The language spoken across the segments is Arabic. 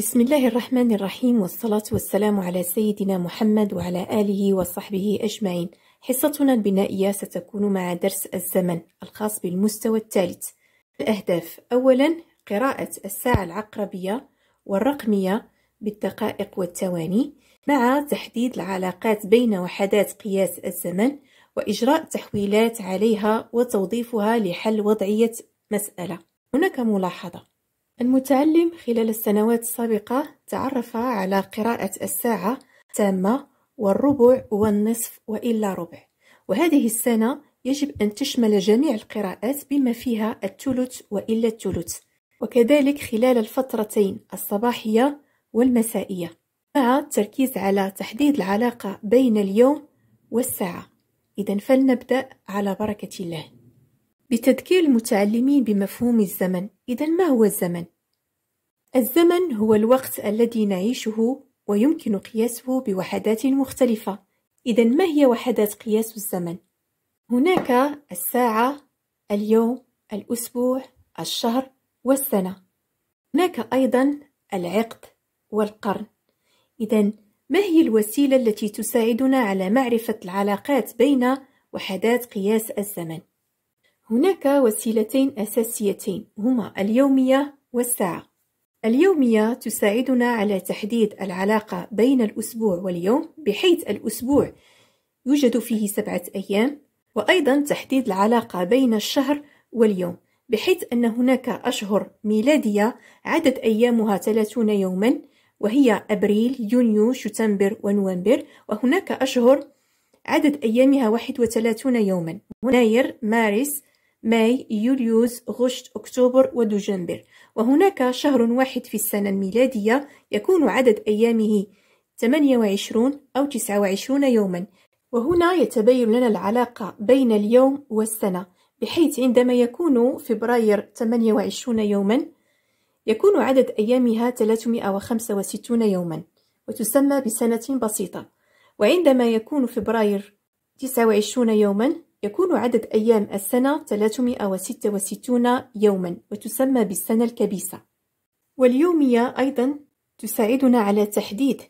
بسم الله الرحمن الرحيم والصلاة والسلام على سيدنا محمد وعلى آله وصحبه أجمعين حصتنا البنائية ستكون مع درس الزمن الخاص بالمستوى الثالث الأهداف أولا قراءة الساعة العقربية والرقمية بالدقائق والتواني مع تحديد العلاقات بين وحدات قياس الزمن وإجراء تحويلات عليها وتوظيفها لحل وضعية مسألة هناك ملاحظة المتعلم خلال السنوات السابقة تعرف على قراءة الساعة تامة والربع والنصف وإلا ربع وهذه السنة يجب أن تشمل جميع القراءات بما فيها الثلث وإلا الثلث وكذلك خلال الفترتين الصباحية والمسائية مع التركيز على تحديد العلاقة بين اليوم والساعة إذا فلنبدأ على بركة الله بتذكير المتعلمين بمفهوم الزمن إذا ما هو الزمن؟ الزمن هو الوقت الذي نعيشه ويمكن قياسه بوحدات مختلفة إذا ما هي وحدات قياس الزمن؟ هناك الساعة اليوم الأسبوع الشهر والسنة هناك أيضا العقد والقرن إذا ما هي الوسيلة التي تساعدنا على معرفة العلاقات بين وحدات قياس الزمن؟ هناك وسيلتين أساسيتين هما اليومية والساعة اليومية تساعدنا على تحديد العلاقة بين الأسبوع واليوم بحيث الأسبوع يوجد فيه سبعة أيام وأيضا تحديد العلاقة بين الشهر واليوم بحيث أن هناك أشهر ميلادية عدد أيامها 30 يوما وهي أبريل يونيو شتنبر ونوفمبر وهناك أشهر عدد أيامها 31 يوما يناير مارس ماي يوليوز غشت أكتوبر ودجنبر وهناك شهر واحد في السنة الميلادية يكون عدد أيامه 28 أو 29 يوما وهنا يتبين لنا العلاقة بين اليوم والسنة بحيث عندما يكون فبراير 28 يوما يكون عدد أيامها 365 يوما وتسمى بسنة بسيطة وعندما يكون فبراير 29 يوما يكون عدد أيام السنة 366 يوما وتسمى بالسنة الكبيسة واليومية أيضا تساعدنا على تحديد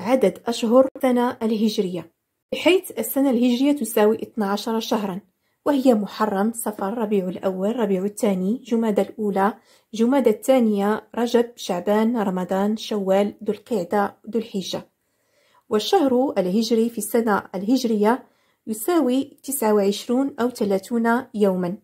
عدد أشهر السنة الهجرية بحيث السنة الهجرية تساوي 12 شهرا وهي محرم صفر ربيع الأول ربيع الثاني جمادى الأولى جمادى الثانية رجب شعبان رمضان شوال ذو القعدة ذو الحجة والشهر الهجري في السنة الهجرية يساوي 29 أو 30 يوما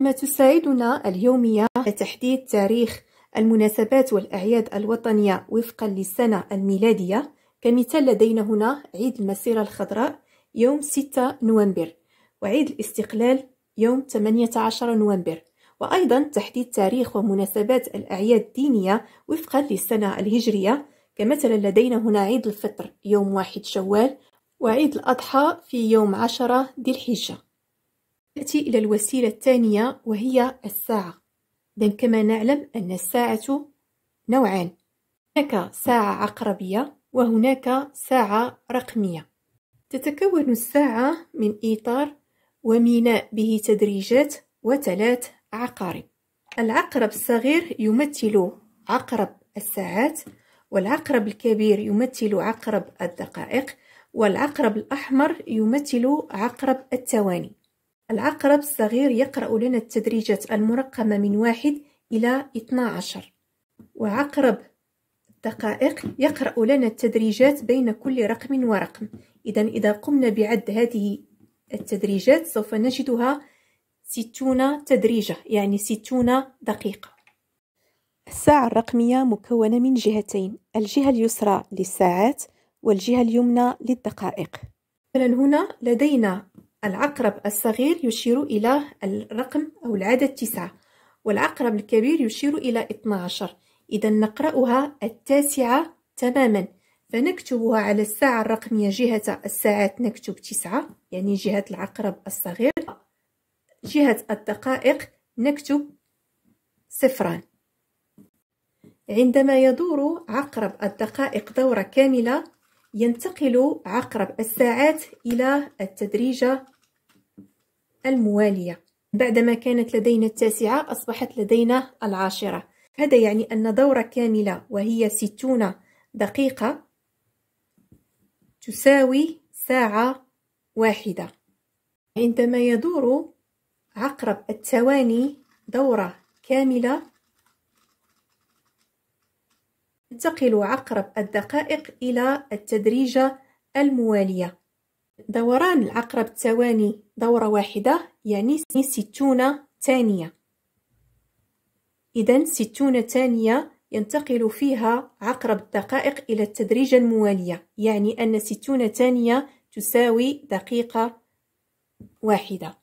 ما تساعدنا اليومية لتحديد تاريخ المناسبات والأعياد الوطنية وفقا للسنة الميلادية كمثال لدينا هنا عيد المسيرة الخضراء يوم 6 نوفمبر وعيد الاستقلال يوم 18 نوفمبر وأيضا تحديد تاريخ ومناسبات الأعياد الدينية وفقا للسنة الهجرية كمثلا لدينا هنا عيد الفطر يوم واحد شوال وعيد الأضحى في يوم عشرة ذي الحجة نأتي إلى الوسيلة الثانية وهي الساعة إذن كما نعلم أن الساعة نوعان هناك ساعة عقربية وهناك ساعة رقمية تتكون الساعة من إطار وميناء به تدريجات وثلاث عقارب العقرب الصغير يمثل عقرب الساعات والعقرب الكبير يمثل عقرب الدقائق والعقرب الأحمر يمثل عقرب التواني العقرب الصغير يقرأ لنا التدريجات المرقمة من واحد إلى 12 وعقرب الدقائق يقرأ لنا التدريجات بين كل رقم ورقم إذا إذا قمنا بعد هذه التدريجات سوف نجدها ستون تدريجة يعني ستون دقيقة الساعة الرقمية مكونة من جهتين الجهة اليسرى للساعات والجهة اليمنى للدقائق مثلا هنا لدينا العقرب الصغير يشير إلى الرقم أو العدد تسعة والعقرب الكبير يشير إلى 12 إذا نقرأها التاسعة تماما فنكتبها على الساعة الرقمية جهة الساعات نكتب تسعة يعني جهة العقرب الصغير جهة الدقائق نكتب صفران عندما يدور عقرب الدقائق دورة كاملة ينتقل عقرب الساعات إلى التدريجة الموالية بعدما كانت لدينا التاسعة أصبحت لدينا العاشرة هذا يعني أن دورة كاملة وهي ستون دقيقة تساوي ساعة واحدة عندما يدور عقرب التواني دورة كاملة تنتقل عقرب الدقائق إلى التدريجة الموالية دوران العقرب الثواني دورة واحدة يعني ستون ثانية إذا ستون ثانية ينتقل فيها عقرب الدقائق إلى التدريجة الموالية يعني أن ستون ثانية تساوي دقيقة واحدة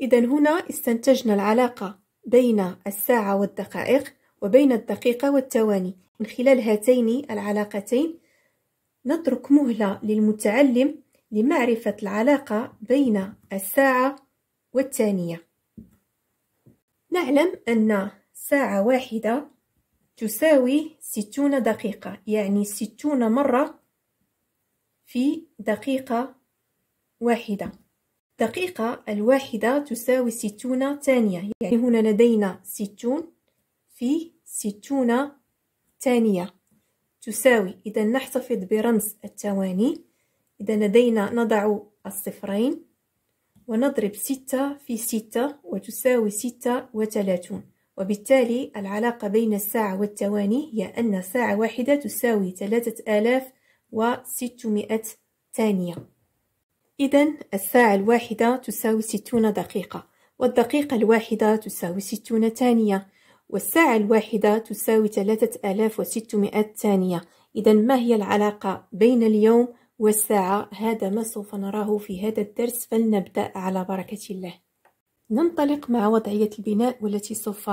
إذا هنا استنتجنا العلاقة بين الساعة والدقائق وبين الدقيقة والتواني من خلال هاتين العلاقتين نترك مهلة للمتعلم لمعرفة العلاقة بين الساعة والثانية نعلم أن ساعة واحدة تساوي ستون دقيقة يعني ستون مرة في دقيقة واحدة دقيقة الواحدة تساوي ستون ثانية يعني هنا لدينا ستون في ستون ثانية تساوي إذا نحتفظ برمز الثواني إذا لدينا نضع الصفرين ونضرب ستة في ستة وتساوي ستة وثلاثون وبالتالي العلاقة بين الساعة والثواني هي أن ساعة واحدة تساوي ثلاثة آلاف وستمائة ثانية إذا الساعة الواحدة تساوي ستون دقيقة والدقيقة الواحدة تساوي ستون ثانية والساعة الواحدة تساوي 3600 ثانية إذا ما هي العلاقة بين اليوم والساعة هذا ما سوف نراه في هذا الدرس فلنبدأ على بركة الله ننطلق مع وضعية البناء والتي سوف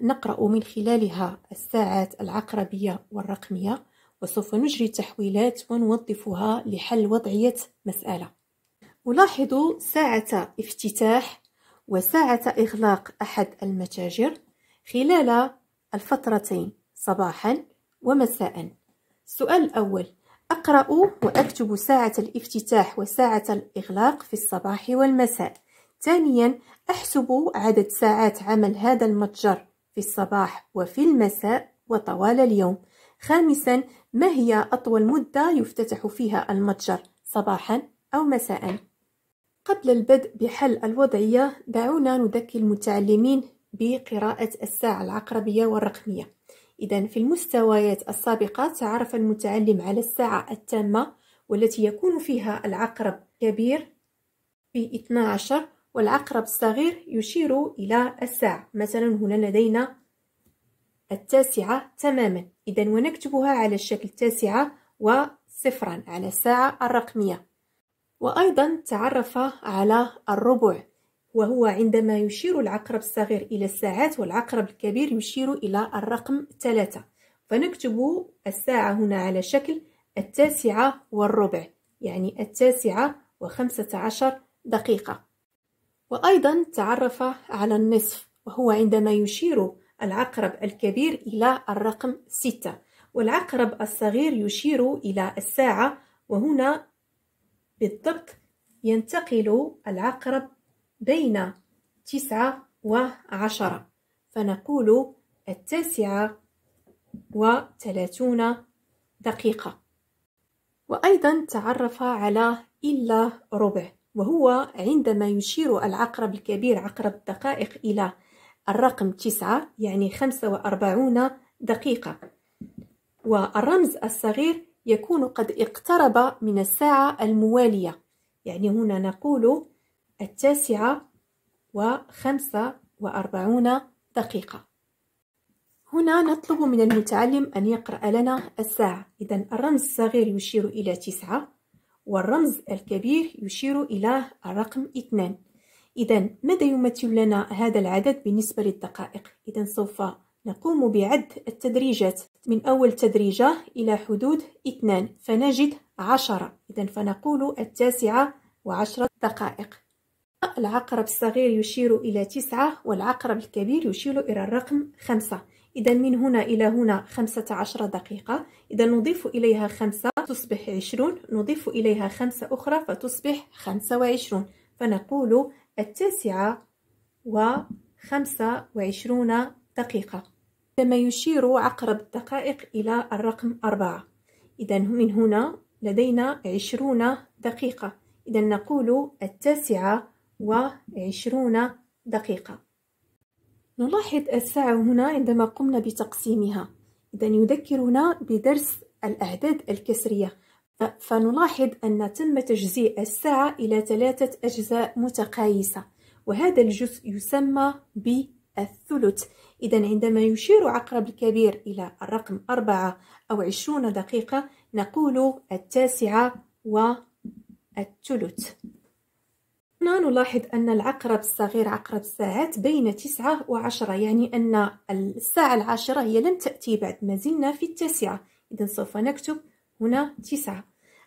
نقرأ من خلالها الساعات العقربية والرقمية وسوف نجري تحويلات ونوظفها لحل وضعية مسألة ألاحظ ساعة افتتاح وساعة إغلاق أحد المتاجر خلال الفترتين صباحا ومساء السؤال الأول أقرأ وأكتب ساعة الافتتاح وساعة الإغلاق في الصباح والمساء ثانيا أحسب عدد ساعات عمل هذا المتجر في الصباح وفي المساء وطوال اليوم خامسا ما هي أطول مدة يفتتح فيها المتجر صباحا أو مساء؟ قبل البدء بحل الوضعية دعونا نذكر المتعلمين بقراءة الساعة العقربية والرقمية إذا في المستويات السابقة تعرف المتعلم على الساعة التامة والتي يكون فيها العقرب كبير في 12 والعقرب الصغير يشير إلى الساعة مثلا هنا لدينا التاسعة تماما إذا ونكتبها على الشكل التاسعة وصفرا على الساعة الرقمية وأيضا تعرف على الربع وهو عندما يشير العقرب الصغير إلى الساعات والعقرب الكبير يشير إلى الرقم ثلاثة فنكتب الساعة هنا على شكل التاسعة والربع يعني التاسعة وخمسة عشر دقيقة وأيضا تعرف على النصف وهو عندما يشير العقرب الكبير إلى الرقم ستة والعقرب الصغير يشير إلى الساعة وهنا بالضبط ينتقل العقرب بين تسعة وعشرة فنقول التاسعة وثلاثون دقيقة وأيضا تعرف على إلا ربع وهو عندما يشير العقرب الكبير عقرب الدقائق إلى الرقم تسعة يعني خمسة وأربعون دقيقة والرمز الصغير يكون قد اقترب من الساعة الموالية يعني هنا نقول التاسعة وخمسة وأربعون دقيقة هنا نطلب من المتعلم أن يقرأ لنا الساعة إذا الرمز الصغير يشير إلى تسعة والرمز الكبير يشير إلى الرقم اثنان إذا ماذا يمثل لنا هذا العدد بالنسبة للدقائق؟ إذا سوف نقوم بعد التدريجات من أول تدريجة إلى حدود اثنان فنجد عشرة إذا فنقول التاسعة وعشرة دقائق العقرب الصغير يشير إلى تسعة والعقرب الكبير يشير إلى الرقم خمسة إذا من هنا إلى هنا خمسة عشر دقيقة إذا نضيف إليها خمسة تصبح عشرون نضيف إليها خمسة أخرى فتصبح خمسة وعشرون فنقول التاسعة وخمسة وعشرون دقيقة كما يشير عقرب الدقائق إلى الرقم أربعة إذا من هنا لدينا عشرون دقيقة إذا نقول التاسعة وعشرون دقيقة نلاحظ الساعة هنا عندما قمنا بتقسيمها إذا يذكرنا بدرس الأعداد الكسرية فنلاحظ أن تم تجزيء الساعة إلى ثلاثة أجزاء متقايسة وهذا الجزء يسمى بالثلث إذا عندما يشير عقرب الكبير إلى الرقم أربعة أو عشرون دقيقة نقول التاسعة والثلث هنا نلاحظ أن العقرب الصغير عقرب الساعات بين تسعة وعشرة يعني أن الساعة العاشرة هي لم تأتي بعد ما زلنا في التاسعة إذا سوف نكتب هنا تسعة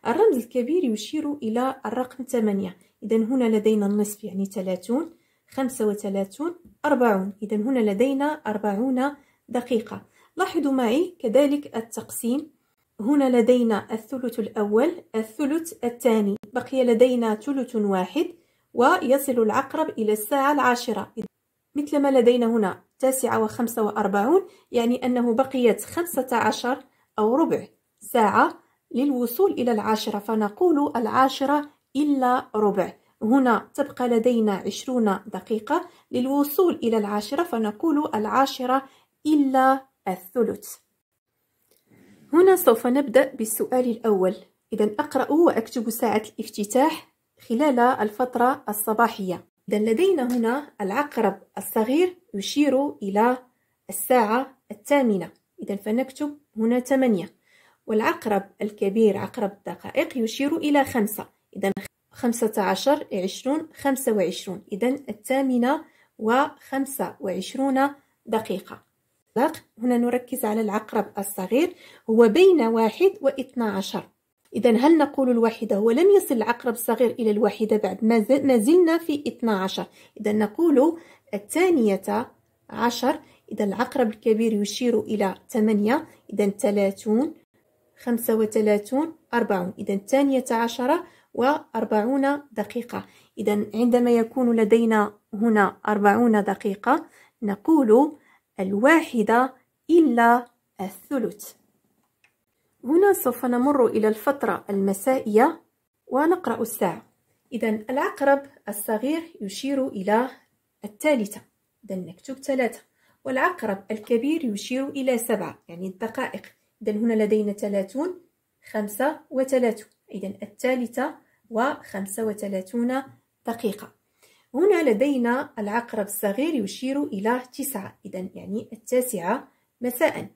الرمز الكبير يشير إلى الرقم ثمانية إذا هنا لدينا النصف يعني ثلاثون خمسة وثلاثون أربعون إذا هنا لدينا أربعون دقيقة لاحظوا معي كذلك التقسيم هنا لدينا الثلث الأول الثلث الثاني بقي لدينا ثلث واحد ويصل العقرب إلى الساعة العاشرة مثل ما لدينا هنا تاسعة وخمسة وأربعون يعني أنه بقيت خمسة عشر أو ربع ساعة للوصول إلى العاشرة فنقول العاشرة إلا ربع هنا تبقى لدينا عشرون دقيقة للوصول إلى العاشرة فنقول العاشرة إلا الثلث هنا سوف نبدأ بالسؤال الأول إذا أقرأ وأكتب ساعة الافتتاح خلال الفترة الصباحية إذا لدينا هنا العقرب الصغير يشير إلى الساعة الثامنة إذا فنكتب هنا ثمانية والعقرب الكبير عقرب الدقائق يشير إلى خمسة إذا خمسة عشر عشرون خمسة وعشرون إذا الثامنة وخمسة وعشرون دقيقة هنا نركز على العقرب الصغير هو بين واحد واثنى عشر إذا هل نقول الواحدة هو لم يصل العقرب الصغير إلى الواحدة بعد ما زلنا في 12 إذا نقول الثانية عشر إذا العقرب الكبير يشير إلى 8 إذا 30 35 40 إذا الثانية عشرة و 40 دقيقة إذا عندما يكون لدينا هنا 40 دقيقة نقول الواحدة إلا الثلث هنا سوف نمر إلى الفترة المسائية ونقرأ الساعة إذا العقرب الصغير يشير إلى الثالثة إذا نكتب ثلاثة والعقرب الكبير يشير إلى سبعة يعني الدقائق إذا هنا لدينا ثلاثون خمسة وثلاثون إذا الثالثة وخمسة وثلاثون دقيقة هنا لدينا العقرب الصغير يشير إلى تسعة إذا يعني التاسعة مساء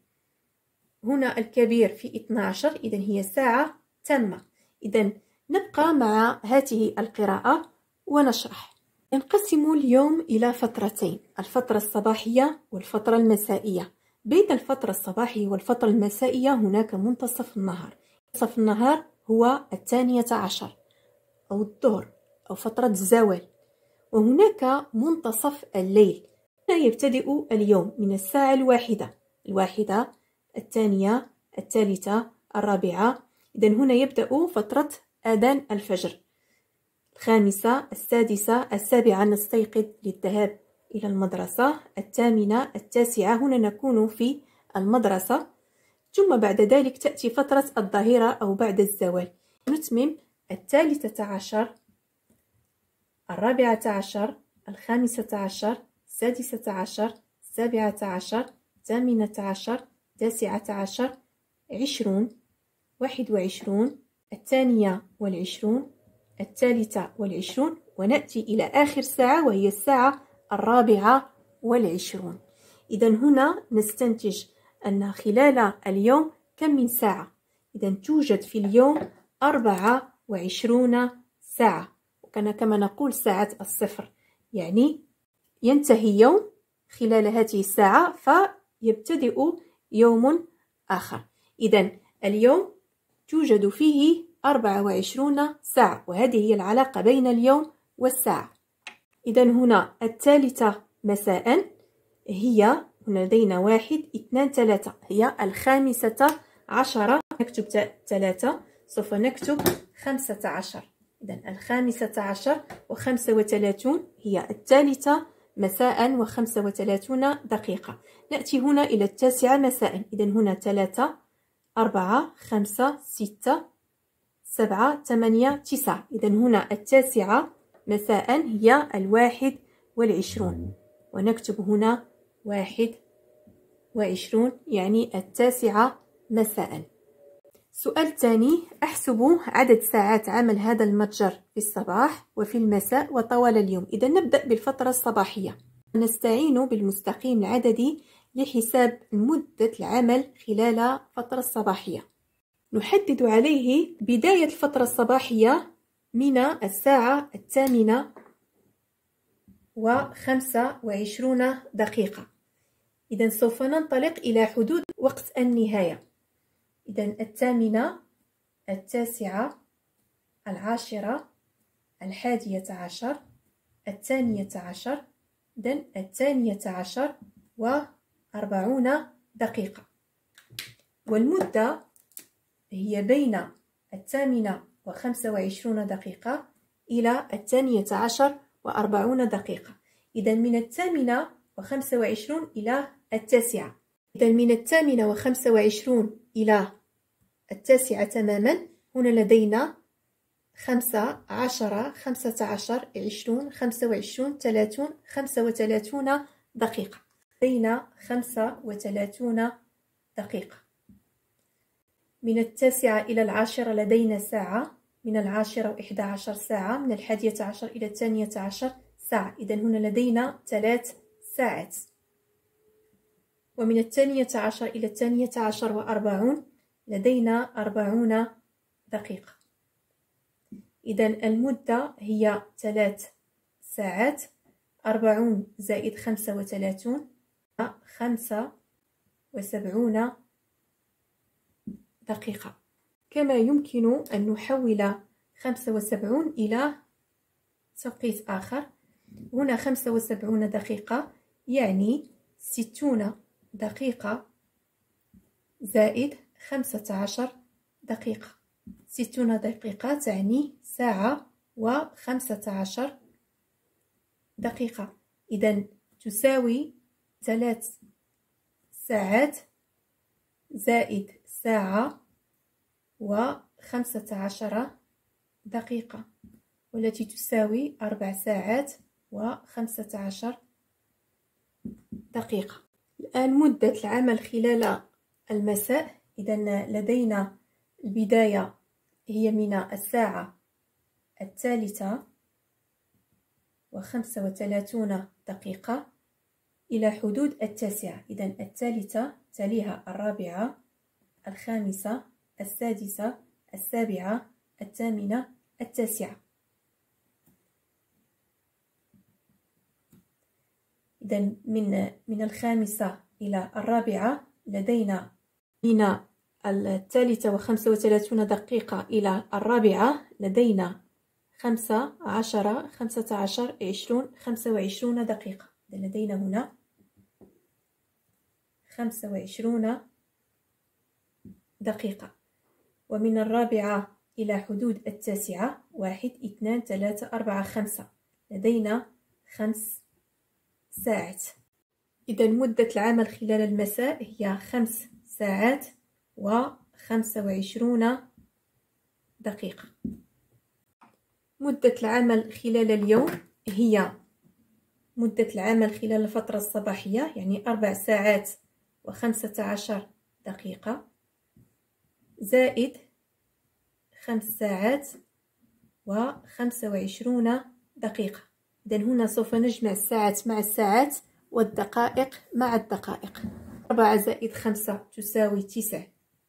هنا الكبير في 12 إذا هي ساعة تامة إذا نبقى مع هذه القراءة ونشرح انقسم اليوم إلى فترتين الفترة الصباحية والفترة المسائية بين الفترة الصباحية والفترة المسائية هناك منتصف النهار منتصف النهار هو الثانية عشر أو الظهر أو فترة الزوال وهناك منتصف الليل هنا يبتدئ اليوم من الساعة الواحدة الواحدة الثانية الثالثة الرابعة إذا هنا يبدأ فترة آذان الفجر الخامسة السادسة السابعة نستيقظ للذهاب إلى المدرسة الثامنة التاسعة هنا نكون في المدرسة ثم بعد ذلك تأتي فترة الظهيرة أو بعد الزوال نتمم الثالثة عشر الرابعة عشر الخامسة عشر السادسة عشر السابعة عشر الثامنة عشر التاسعة عشر عشرون واحد وعشرون الثانية والعشرون الثالثة والعشرون ونأتي إلى آخر ساعة وهي الساعة الرابعة والعشرون إذا هنا نستنتج أن خلال اليوم كم من ساعة إذا توجد في اليوم أربعة وعشرون ساعة وكان كما نقول ساعة الصفر يعني ينتهي يوم خلال هذه الساعة فيبتدئ يوم آخر إذا اليوم توجد فيه 24 ساعة وهذه هي العلاقة بين اليوم والساعة إذا هنا الثالثة مساء هي هنا لدينا واحد اثنان ثلاثة هي الخامسة عشرة نكتب ثلاثة سوف نكتب خمسة عشر إذا الخامسة عشر وخمسة وثلاثون هي الثالثة مساء وخمسة وثلاثون دقيقة نأتي هنا إلى التاسعة مساء إذا هنا ثلاثة أربعة خمسة ستة سبعة ثمانية تسعة إذا هنا التاسعة مساء هي الواحد والعشرون ونكتب هنا واحد وعشرون يعني التاسعة مساء السؤال الثاني احسب عدد ساعات عمل هذا المتجر في الصباح وفي المساء وطوال اليوم اذا نبدا بالفتره الصباحيه نستعين بالمستقيم العددي لحساب مده العمل خلال الفتره الصباحيه نحدد عليه بدايه الفتره الصباحيه من الساعه الثامنه وخمسة وعشرون دقيقة إذا سوف ننطلق إلى حدود وقت النهاية إذا الثامنة التاسعة العاشرة الحادية عشر الثانية عشر إذا الثانية عشر وأربعون دقيقة والمدة هي بين الثامنة وخمسة وعشرون دقيقة إلى الثانية عشر وأربعون دقيقة إذا من الثامنة وخمسة وعشرون إلى التاسعة إذا من الثامنة وخمسة وعشرون إلى التاسعة تماما هنا لدينا خمسة عشرة خمسة عشر عشرون خمسة وعشرون ثلاثون خمسة وثلاثون دقيقة لدينا خمسة وثلاثون دقيقة من التاسعة إلى العاشرة لدينا ساعة من العاشرة وإحدى عشر ساعة من الحادية عشر إلى الثانية عشر ساعة إذا هنا لدينا ثلاث ساعات ومن الثانية عشر إلى الثانية عشر وأربعون لدينا أربعون دقيقة إذا المدة هي ثلاث ساعات أربعون زائد خمسة وثلاثون خمسة وسبعون دقيقة كما يمكن أن نحول خمسة وسبعون إلى توقيت آخر هنا خمسة وسبعون دقيقة يعني ستون دقيقة زائد خمسة عشر دقيقة ستون دقيقة تعني ساعة وخمسة عشر دقيقة إذا تساوي ثلاث ساعات زائد ساعة وخمسة عشر دقيقة والتي تساوي أربع ساعات وخمسة عشر دقيقة الآن مدة العمل خلال المساء إذا لدينا البداية هي من الساعة الثالثة وخمسة وثلاثون دقيقة إلى حدود التاسعة إذا الثالثة تليها الرابعة الخامسة السادسة السابعة الثامنة التاسعة إذا من من الخامسة إلى الرابعة لدينا من الثالثة وخمسة وثلاثون دقيقة إلى الرابعة لدينا خمسة عشرة خمسة عشر عشرون خمسة وعشرون دقيقة لدينا هنا خمسة وعشرون دقيقة ومن الرابعة إلى حدود التاسعة واحد اثنان ثلاثة أربعة خمسة لدينا خمس ساعات إذا مدة العمل خلال المساء هي خمس ساعات وخمسة وعشرون دقيقة مدة العمل خلال اليوم هي مدة العمل خلال الفترة الصباحية يعني أربع ساعات وخمسة عشر دقيقة زائد خمس ساعات وخمسة وعشرون دقيقة إذا هنا سوف نجمع الساعات مع الساعات والدقائق مع الدقائق أربعة زائد خمسة تساوي تسع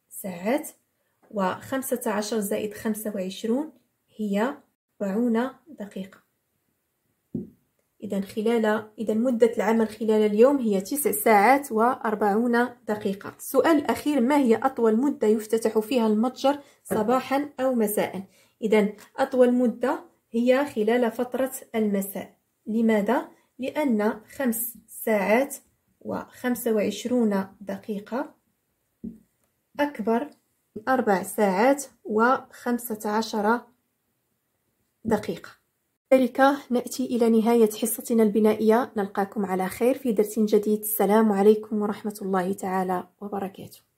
ساعات وخمسة عشر زائد خمسة وعشرون هي أربعون دقيقة إذا خلال إذا مدة العمل خلال اليوم هي تسع ساعات وأربعون دقيقة سؤال الأخير ما هي أطول مدة يفتتح فيها المتجر صباحا أو مساء إذا أطول مدة هي خلال فترة المساء لماذا؟ لأن خمس ساعات وخمسة وعشرون دقيقة أكبر أربع ساعات وخمسة عشر دقيقة ذلك نأتي إلى نهاية حصتنا البنائية نلقاكم على خير في درس جديد السلام عليكم ورحمة الله تعالى وبركاته